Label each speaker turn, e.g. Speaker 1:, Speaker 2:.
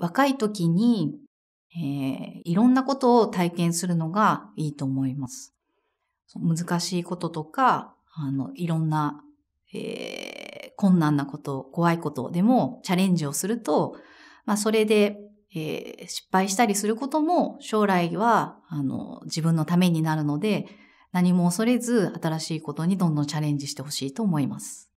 Speaker 1: 若い時に、えー、いろんなことを体験するのがいいと思います。難しいこととか、あの、いろんな、えー、困難なこと、怖いことでもチャレンジをすると、まあ、それで、えー、失敗したりすることも将来は、あの、自分のためになるので、何も恐れず新しいことにどんどんチャレンジしてほしいと思います。